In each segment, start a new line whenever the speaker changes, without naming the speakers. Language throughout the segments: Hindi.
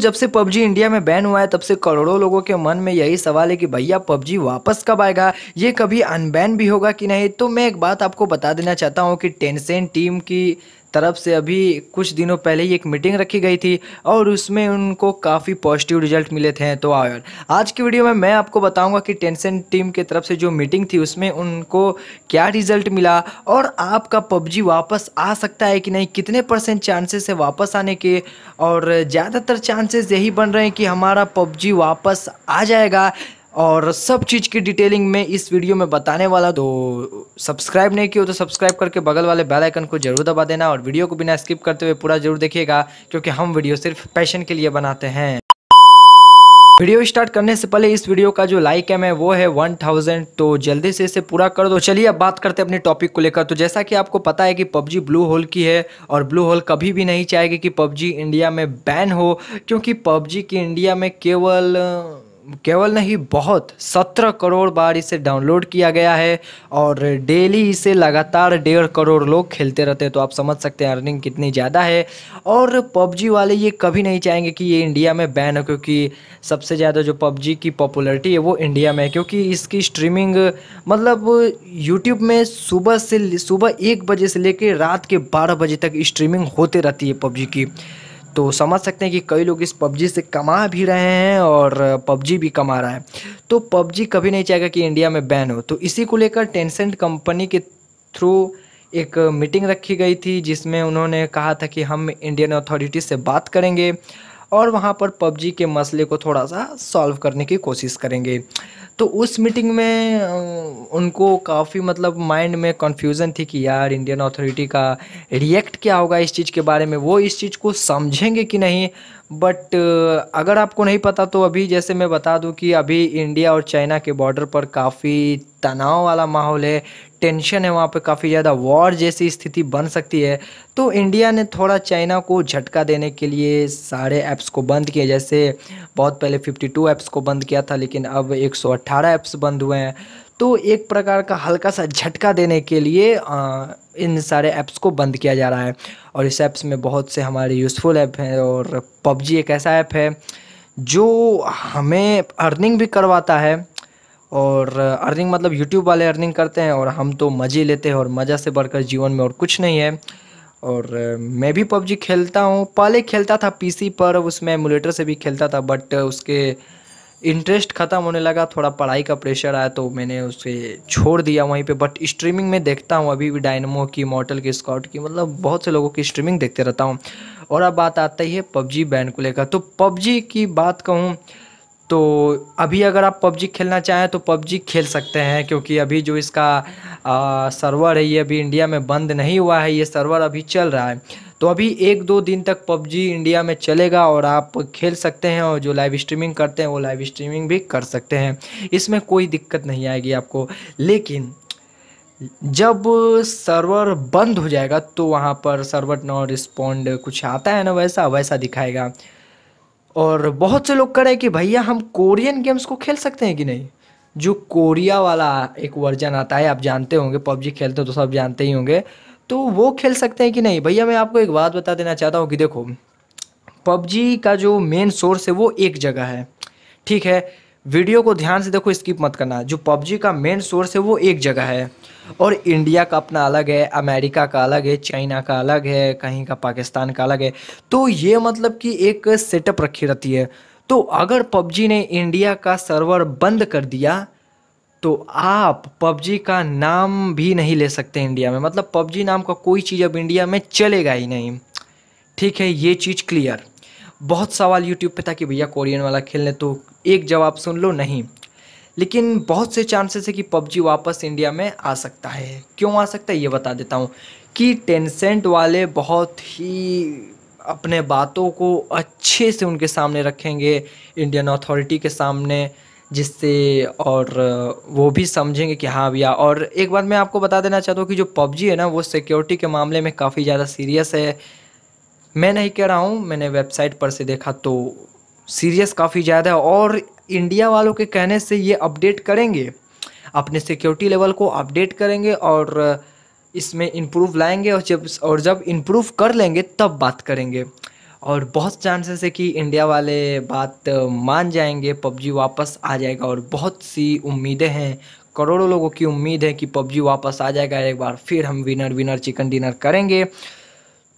जब से पबजी इंडिया में बैन हुआ है तब से करोड़ों लोगों के मन में यही सवाल है कि भैया पबजी वापस कब आएगा ये कभी अनबैन भी होगा कि नहीं तो मैं एक बात आपको बता देना चाहता हूँ कि टेंसेन टीम की तरफ से अभी कुछ दिनों पहले ही एक मीटिंग रखी गई थी और उसमें उनको काफ़ी पॉजिटिव रिजल्ट मिले थे तो आयर आज की वीडियो में मैं आपको बताऊंगा कि टेंसन टीम के तरफ से जो मीटिंग थी उसमें उनको क्या रिजल्ट मिला और आपका पबजी वापस आ सकता है कि नहीं कितने परसेंट चांसेस है वापस आने के और ज़्यादातर चांसेस यही बन रहे हैं कि हमारा पबजी वापस आ जाएगा और सब चीज़ की डिटेलिंग मैं इस वीडियो में बताने वाला तो सब्सक्राइब नहीं किया तो सब्सक्राइब करके बगल वाले बेल आइकन को जरूर दबा देना और वीडियो को बिना स्किप करते हुए पूरा जरूर देखिएगा क्योंकि हम वीडियो सिर्फ पैशन के लिए बनाते हैं वीडियो स्टार्ट करने से पहले इस वीडियो का जो लाइक है मैं वो है 1000 तो जल्दी से इसे पूरा कर दो चलिए अब बात करते हैं अपने टॉपिक को लेकर तो जैसा कि आपको पता है कि पबजी ब्लू होल की है और ब्लू होल कभी भी नहीं चाहेगी कि पबजी इंडिया में बैन हो क्योंकि पबजी की इंडिया में केवल केवल नहीं बहुत सत्रह करोड़ बार इसे डाउनलोड किया गया है और डेली इसे लगातार डेढ़ करोड़ लोग खेलते रहते हैं तो आप समझ सकते हैं अर्निंग कितनी ज़्यादा है और पबजी वाले ये कभी नहीं चाहेंगे कि ये इंडिया में बैन हो क्योंकि सबसे ज़्यादा जो पबजी की पॉपुलरिटी है वो इंडिया में है क्योंकि इसकी स्ट्रीमिंग मतलब यूट्यूब में सुबह से सुबह एक बजे से लेकर रात के बारह बजे तक स्ट्रीमिंग होते रहती है पबजी की तो समझ सकते हैं कि कई लोग इस पबजी से कमा भी रहे हैं और पबजी भी कमा रहा है तो पबजी कभी नहीं चाहेगा कि इंडिया में बैन हो तो इसी को लेकर टेंसेंट कंपनी के थ्रू एक मीटिंग रखी गई थी जिसमें उन्होंने कहा था कि हम इंडियन अथॉरिटी से बात करेंगे और वहाँ पर पबजी के मसले को थोड़ा सा सॉल्व करने की कोशिश करेंगे तो उस मीटिंग में उनको काफ़ी मतलब माइंड में कन्फ्यूज़न थी कि यार इंडियन अथॉरिटी का रिएक्ट क्या होगा इस चीज़ के बारे में वो इस चीज़ को समझेंगे कि नहीं बट अगर आपको नहीं पता तो अभी जैसे मैं बता दूं कि अभी इंडिया और चाइना के बॉर्डर पर काफ़ी तनाव वाला माहौल है टेंशन है वहाँ पे काफ़ी ज़्यादा वॉर जैसी स्थिति बन सकती है तो इंडिया ने थोड़ा चाइना को झटका देने के लिए सारे ऐप्स को बंद किया जैसे बहुत पहले 52 ऐप्स को बंद किया था लेकिन अब 118 ऐप्स बंद हुए हैं तो एक प्रकार का हल्का सा झटका देने के लिए आ, इन सारे ऐप्स को बंद किया जा रहा है और इस ऐप्स में बहुत से हमारे यूज़फुल ऐप हैं और पबजी एक ऐसा ऐप है जो हमें अर्निंग भी करवाता है और अर्निंग मतलब यूट्यूब वाले अर्निंग करते हैं और हम तो मज़े लेते हैं और मज़ा से बढ़कर जीवन में और कुछ नहीं है और मैं भी पबजी खेलता हूँ पहले खेलता था पीसी पर उसमें एमुलेटर से भी खेलता था बट उसके इंटरेस्ट ख़त्म होने लगा थोड़ा पढ़ाई का प्रेशर आया तो मैंने उसे छोड़ दिया वहीं पे बट स्ट्रीमिंग में देखता हूँ अभी भी डायनमो की मॉटल की स्कॉट की मतलब बहुत से लोगों की स्ट्रीमिंग देखते रहता हूँ और अब बात आती है पबजी बैन को लेकर तो पबजी की बात कहूँ तो अभी अगर आप पबजी खेलना चाहें तो पबजी खेल सकते हैं क्योंकि अभी जो इसका आ, सर्वर है ये अभी इंडिया में बंद नहीं हुआ है ये सर्वर अभी चल रहा है तो अभी एक दो दिन तक पबजी इंडिया में चलेगा और आप खेल सकते हैं और जो लाइव स्ट्रीमिंग करते हैं वो लाइव स्ट्रीमिंग भी कर सकते हैं इसमें कोई दिक्कत नहीं आएगी आपको लेकिन जब सर्वर बंद हो जाएगा तो वहाँ पर सर्वर नॉट रिस्पॉन्ड कुछ आता है ना वैसा वैसा दिखाएगा और बहुत से लोग रहे हैं कि भैया हम कोरियन गेम्स को खेल सकते हैं कि नहीं जो कोरिया वाला एक वर्जन आता है आप जानते होंगे पबजी खेलते हो तो सब जानते ही होंगे तो वो खेल सकते हैं कि नहीं भैया मैं आपको एक बात बता देना चाहता हूँ कि देखो पबजी का जो मेन सोर्स है वो एक जगह है ठीक है वीडियो को ध्यान से देखो स्किप मत करना जो पबजी का मेन सोर्स है वो एक जगह है और इंडिया का अपना अलग है अमेरिका का अलग है चाइना का अलग है कहीं का पाकिस्तान का अलग है तो ये मतलब कि एक सेटअप रखी रहती है तो अगर पबजी ने इंडिया का सर्वर बंद कर दिया तो आप पबजी का नाम भी नहीं ले सकते इंडिया में मतलब पबजी नाम का कोई चीज़ अब इंडिया में चलेगा ही नहीं ठीक है ये चीज़ क्लियर बहुत सवाल यूट्यूब पे था कि भैया कोरियन वाला खेलने तो एक जवाब सुन लो नहीं लेकिन बहुत से चांसेस है कि पबजी वापस इंडिया में आ सकता है क्यों आ सकता है ये बता देता हूँ कि टेंसेंट वाले बहुत ही अपने बातों को अच्छे से उनके सामने रखेंगे इंडियन अथॉरिटी के सामने जिससे और वो भी समझेंगे कि हाँ भैया और एक बात मैं आपको बता देना चाहता हूँ कि जो पबजी है ना वो सिक्योरिटी के मामले में काफ़ी ज़्यादा सीरियस है मैं नहीं कह रहा हूँ मैंने वेबसाइट पर से देखा तो सीरियस काफ़ी ज़्यादा है और इंडिया वालों के कहने से ये अपडेट करेंगे अपने सिक्योरिटी लेवल को अपडेट करेंगे और इसमें इम्प्रूव लाएंगे और जब और जब इम्प्रूव कर लेंगे तब बात करेंगे और बहुत चांसेस है कि इंडिया वाले बात मान जाएंगे पबजी वापस आ जाएगा और बहुत सी उम्मीदें हैं करोड़ों लोगों की उम्मीद है कि पबजी वापस आ जाएगा एक बार फिर हम विनर विनर चिकन डिनर करेंगे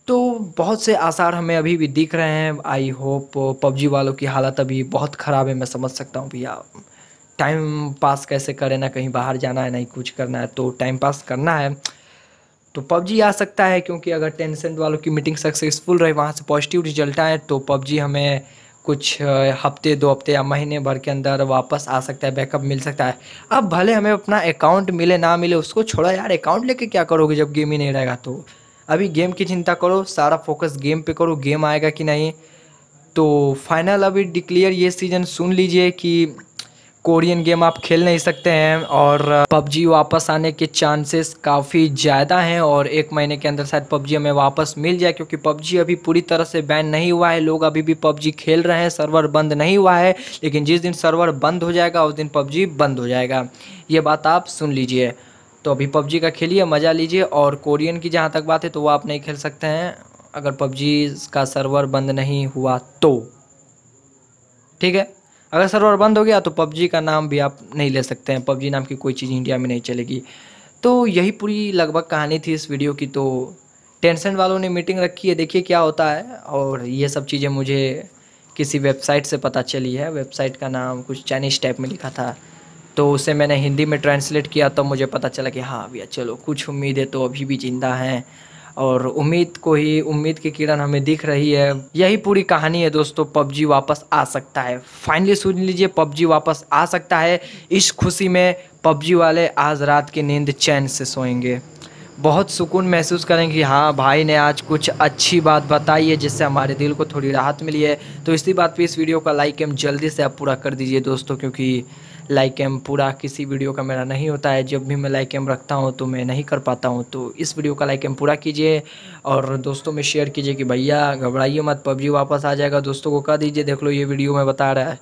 तो बहुत से आसार हमें अभी भी दिख रहे हैं आई होप पबजी वालों की हालत अभी बहुत ख़राब है मैं समझ सकता हूँ भैया टाइम पास कैसे करें ना कहीं बाहर जाना है ना कुछ करना है तो टाइम पास करना है तो पबजी आ सकता है क्योंकि अगर टेंसेंट वालों की मीटिंग सक्सेसफुल रही वहाँ से पॉजिटिव रिजल्ट आए तो पबजी हमें कुछ हफ्ते दो हफ्ते या महीने भर के अंदर वापस आ सकता है बैकअप मिल सकता है अब भले हमें अपना अकाउंट मिले ना मिले उसको छोड़ा यार अकाउंट लेके क्या करोगे जब गेम ही नहीं रहेगा तो अभी गेम की चिंता करो सारा फोकस गेम पे करो गेम आएगा कि नहीं तो फाइनल अभी डिक्लेयर ये सीज़न सुन लीजिए कि कोरियन गेम आप खेल नहीं सकते हैं और पबजी वापस आने के चांसेस काफ़ी ज़्यादा हैं और एक महीने के अंदर शायद पबजी हमें वापस मिल जाए क्योंकि पबजी अभी पूरी तरह से बैन नहीं हुआ है लोग अभी भी पबजी खेल रहे हैं सर्वर बंद नहीं हुआ है लेकिन जिस दिन सर्वर बंद हो जाएगा उस दिन पबजी बंद हो जाएगा ये बात आप सुन लीजिए तो अभी पबजी का खेलिए मज़ा लीजिए और कोरियन की जहाँ तक बात है तो वो आप नहीं खेल सकते हैं अगर पबजी का सर्वर बंद नहीं हुआ तो ठीक है अगर सर्वर बंद हो गया तो पबजी का नाम भी आप नहीं ले सकते हैं पबजी नाम की कोई चीज़ इंडिया में नहीं चलेगी तो यही पूरी लगभग कहानी थी इस वीडियो की तो टेंशन वालों ने मीटिंग रखी है देखिए क्या होता है और ये सब चीज़ें मुझे किसी वेबसाइट से पता चली है वेबसाइट का नाम कुछ चाइनीज टाइप में लिखा था तो उसे मैंने हिंदी में ट्रांसलेट किया तो मुझे पता चला कि हाँ भैया चलो कुछ उम्मीद है तो अभी भी ज़िंदा हैं और उम्मीद को ही उम्मीद की किरण हमें दिख रही है यही पूरी कहानी है दोस्तों पबजी वापस आ सकता है फाइनली सुन लीजिए पबजी वापस आ सकता है इस खुशी में पबजी वाले आज रात की नींद चैन से सोएंगे बहुत सुकून महसूस करेंगे कि हाँ भाई ने आज कुछ अच्छी बात बताई है जिससे हमारे दिल को थोड़ी राहत मिली है तो इसी बात पर इस वीडियो का लाइक एम जल्दी से आप पूरा कर दीजिए दोस्तों क्योंकि लाइक एम पूरा किसी वीडियो का मेरा नहीं होता है जब भी मैं लाइक एम रखता हूँ तो मैं नहीं कर पाता हूँ तो इस वीडियो का लाइक एम पूरा कीजिए और दोस्तों में शेयर कीजिए कि भैया घबराइए मत पबजी वापस आ जाएगा दोस्तों को कह दीजिए देख लो ये वीडियो मैं बता रहा है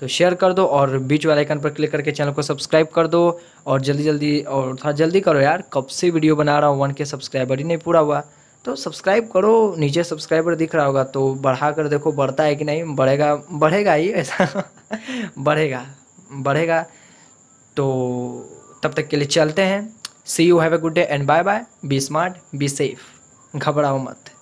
तो शेयर कर दो और बीच वाले आइकन पर क्लिक करके चैनल को सब्सक्राइब कर दो और जल्दी जल्दी और थोड़ा जल्दी करो यार कब से वीडियो बना रहा हूँ वन के सब्सक्राइबर ही नहीं पूरा हुआ तो सब्सक्राइब करो नीचे सब्सक्राइबर दिख रहा होगा तो बढ़ा कर देखो बढ़ता है कि नहीं बढ़ेगा बढ़ेगा ही ऐसा बढ़ेगा बढ़ेगा तो तब तक के लिए चलते हैं see you have a good day and bye bye be smart be safe घबराओ मत